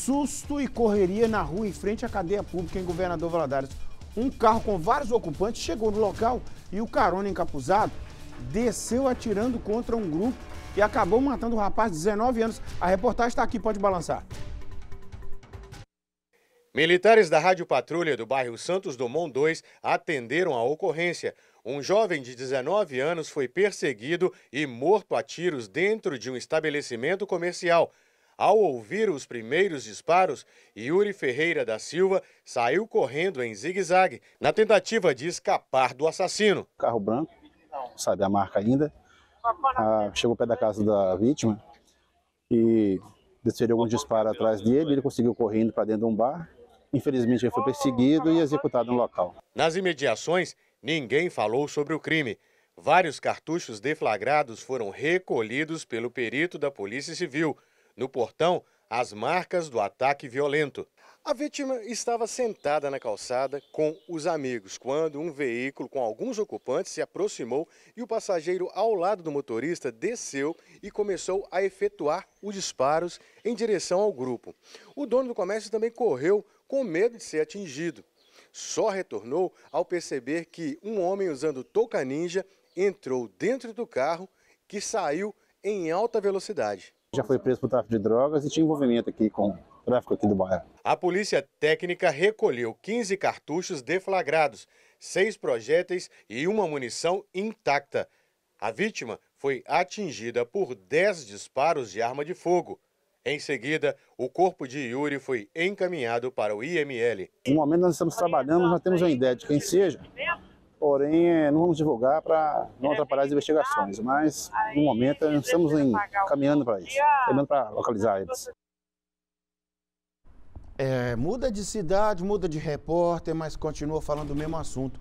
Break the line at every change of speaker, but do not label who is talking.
Susto e correria na rua em frente à cadeia pública em Governador Valadares. Um carro com vários ocupantes chegou no local e o carona encapuzado desceu atirando contra um grupo e acabou matando um rapaz de 19 anos. A reportagem está aqui, pode balançar.
Militares da Rádio Patrulha do bairro Santos Dumont 2 atenderam a ocorrência. Um jovem de 19 anos foi perseguido e morto a tiros dentro de um estabelecimento comercial. Ao ouvir os primeiros disparos, Yuri Ferreira da Silva saiu correndo em zigue-zague na tentativa de escapar do assassino. Carro branco, sabe a marca ainda,
ah, chegou perto da casa da vítima e desferiu alguns disparos atrás dele. Ele conseguiu correndo para dentro de um bar. Infelizmente, ele foi perseguido e executado no local.
Nas imediações, ninguém falou sobre o crime. Vários cartuchos deflagrados foram recolhidos pelo perito da Polícia Civil. No portão, as marcas do ataque violento. A vítima estava sentada na calçada com os amigos quando um veículo com alguns ocupantes se aproximou e o passageiro ao lado do motorista desceu e começou a efetuar os disparos em direção ao grupo. O dono do comércio também correu com medo de ser atingido. Só retornou ao perceber que um homem usando touca ninja entrou dentro do carro que saiu em alta velocidade
já foi preso por tráfico de drogas e tinha envolvimento aqui com tráfico aqui do bairro.
A polícia técnica recolheu 15 cartuchos deflagrados, seis projéteis e uma munição intacta. A vítima foi atingida por 10 disparos de arma de fogo. Em seguida, o corpo de Yuri foi encaminhado para o IML.
No momento nós estamos trabalhando, nós temos uma ideia de quem seja, porém é, não vamos divulgar para não atrapalhar as investigações, mas no momento estamos em, caminhando para isso, caminhando para localizar eles.
É, muda de cidade, muda de repórter, mas continua falando do mesmo assunto.